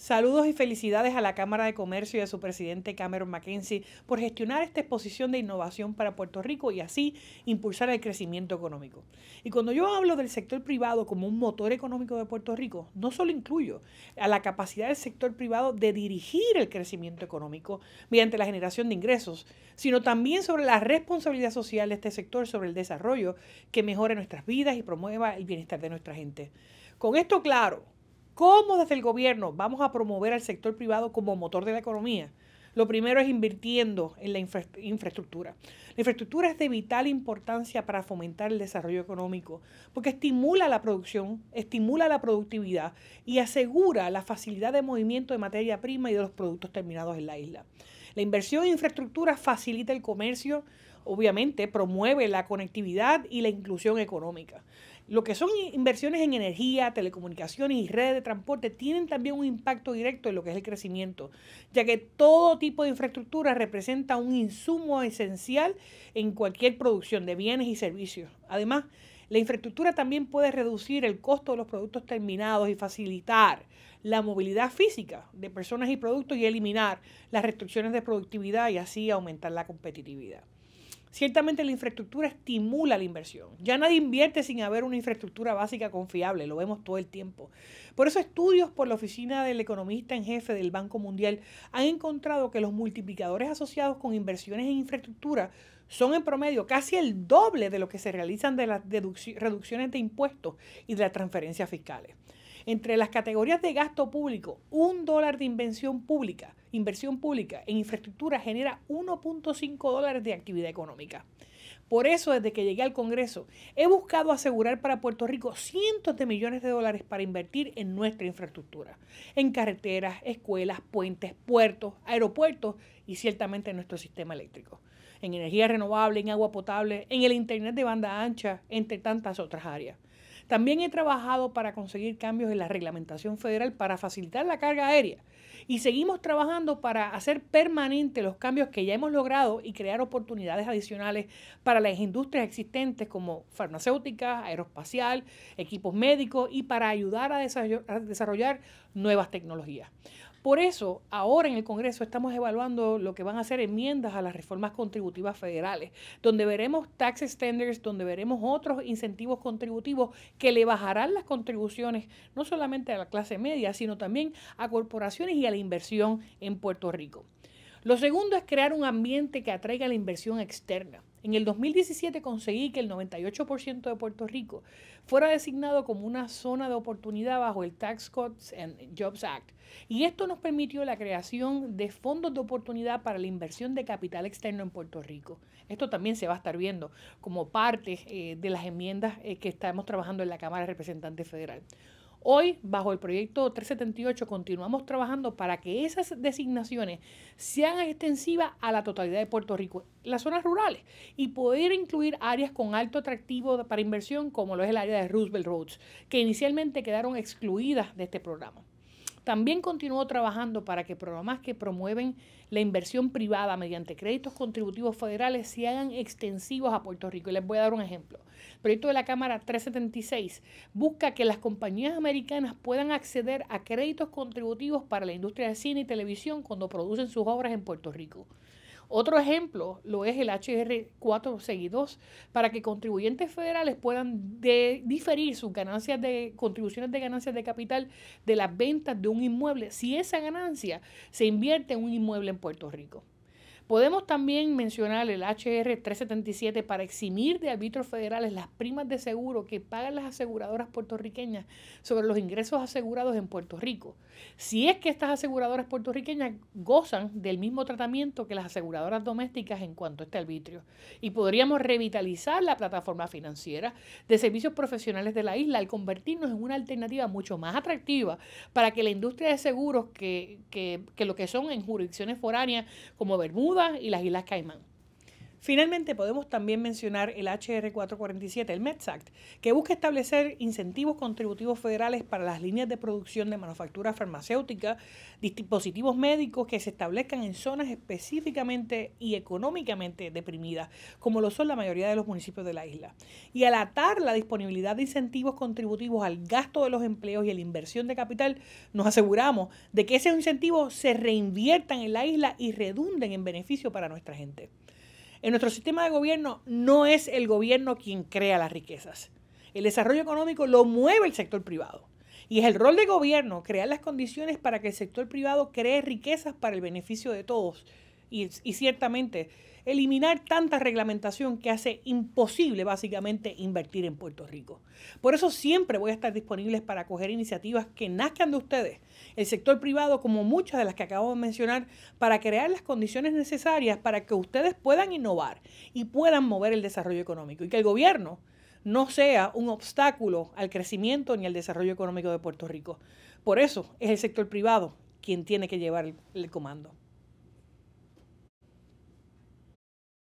Saludos y felicidades a la Cámara de Comercio y a su presidente Cameron Mackenzie por gestionar esta exposición de innovación para Puerto Rico y así impulsar el crecimiento económico. Y cuando yo hablo del sector privado como un motor económico de Puerto Rico, no solo incluyo a la capacidad del sector privado de dirigir el crecimiento económico mediante la generación de ingresos, sino también sobre la responsabilidad social de este sector sobre el desarrollo que mejore nuestras vidas y promueva el bienestar de nuestra gente. Con esto claro, ¿Cómo desde el gobierno vamos a promover al sector privado como motor de la economía? Lo primero es invirtiendo en la infraestructura. La infraestructura es de vital importancia para fomentar el desarrollo económico, porque estimula la producción, estimula la productividad y asegura la facilidad de movimiento de materia prima y de los productos terminados en la isla. La inversión en infraestructura facilita el comercio, obviamente promueve la conectividad y la inclusión económica. Lo que son inversiones en energía, telecomunicaciones y redes de transporte tienen también un impacto directo en lo que es el crecimiento, ya que todo tipo de infraestructura representa un insumo esencial en cualquier producción de bienes y servicios. Además, la infraestructura también puede reducir el costo de los productos terminados y facilitar la movilidad física de personas y productos y eliminar las restricciones de productividad y así aumentar la competitividad. Ciertamente la infraestructura estimula la inversión. Ya nadie invierte sin haber una infraestructura básica confiable, lo vemos todo el tiempo. Por eso estudios por la oficina del economista en jefe del Banco Mundial han encontrado que los multiplicadores asociados con inversiones en infraestructura son en promedio casi el doble de lo que se realizan de las reducciones de impuestos y de las transferencias fiscales entre las categorías de gasto público, un dólar de inversión pública, inversión pública en infraestructura genera 1.5 dólares de actividad económica. Por eso, desde que llegué al Congreso, he buscado asegurar para Puerto Rico cientos de millones de dólares para invertir en nuestra infraestructura, en carreteras, escuelas, puentes, puertos, aeropuertos y ciertamente en nuestro sistema eléctrico, en energía renovable, en agua potable, en el Internet de banda ancha, entre tantas otras áreas. También he trabajado para conseguir cambios en la reglamentación federal para facilitar la carga aérea y seguimos trabajando para hacer permanentes los cambios que ya hemos logrado y crear oportunidades adicionales para las industrias existentes como farmacéuticas, aeroespacial, equipos médicos y para ayudar a desarrollar nuevas tecnologías. Por eso, ahora en el Congreso estamos evaluando lo que van a ser enmiendas a las reformas contributivas federales, donde veremos tax extenders, donde veremos otros incentivos contributivos que le bajarán las contribuciones no solamente a la clase media, sino también a corporaciones y a la inversión en Puerto Rico. Lo segundo es crear un ambiente que atraiga la inversión externa. En el 2017 conseguí que el 98% de Puerto Rico fuera designado como una zona de oportunidad bajo el Tax Cuts and Jobs Act. Y esto nos permitió la creación de fondos de oportunidad para la inversión de capital externo en Puerto Rico. Esto también se va a estar viendo como parte eh, de las enmiendas eh, que estamos trabajando en la Cámara de Representantes Federal. Hoy, bajo el proyecto 378, continuamos trabajando para que esas designaciones sean extensivas a la totalidad de Puerto Rico, las zonas rurales, y poder incluir áreas con alto atractivo para inversión, como lo es el área de Roosevelt Roads, que inicialmente quedaron excluidas de este programa. También continuó trabajando para que programas que promueven la inversión privada mediante créditos contributivos federales se hagan extensivos a Puerto Rico. Y les voy a dar un ejemplo. proyecto de la Cámara 376 busca que las compañías americanas puedan acceder a créditos contributivos para la industria de cine y televisión cuando producen sus obras en Puerto Rico. Otro ejemplo lo es el HR seguidos para que contribuyentes federales puedan diferir sus ganancias de contribuciones de ganancias de capital de las ventas de un inmueble si esa ganancia se invierte en un inmueble en Puerto Rico. Podemos también mencionar el HR 377 para eximir de arbitros federales las primas de seguro que pagan las aseguradoras puertorriqueñas sobre los ingresos asegurados en Puerto Rico, si es que estas aseguradoras puertorriqueñas gozan del mismo tratamiento que las aseguradoras domésticas en cuanto a este arbitrio. Y podríamos revitalizar la plataforma financiera de servicios profesionales de la isla al convertirnos en una alternativa mucho más atractiva para que la industria de seguros, que, que, que lo que son en jurisdicciones foráneas como Bermuda, y las Islas Caimán. Finalmente, podemos también mencionar el HR 447, el METS que busca establecer incentivos contributivos federales para las líneas de producción de manufactura farmacéutica, dispositivos médicos que se establezcan en zonas específicamente y económicamente deprimidas, como lo son la mayoría de los municipios de la isla. Y al atar la disponibilidad de incentivos contributivos al gasto de los empleos y a la inversión de capital, nos aseguramos de que esos incentivos se reinviertan en la isla y redunden en beneficio para nuestra gente. En nuestro sistema de gobierno no es el gobierno quien crea las riquezas. El desarrollo económico lo mueve el sector privado. Y es el rol del gobierno crear las condiciones para que el sector privado cree riquezas para el beneficio de todos, y, ciertamente, eliminar tanta reglamentación que hace imposible básicamente invertir en Puerto Rico. Por eso siempre voy a estar disponible para acoger iniciativas que nazcan de ustedes, el sector privado, como muchas de las que acabo de mencionar, para crear las condiciones necesarias para que ustedes puedan innovar y puedan mover el desarrollo económico y que el gobierno no sea un obstáculo al crecimiento ni al desarrollo económico de Puerto Rico. Por eso es el sector privado quien tiene que llevar el comando.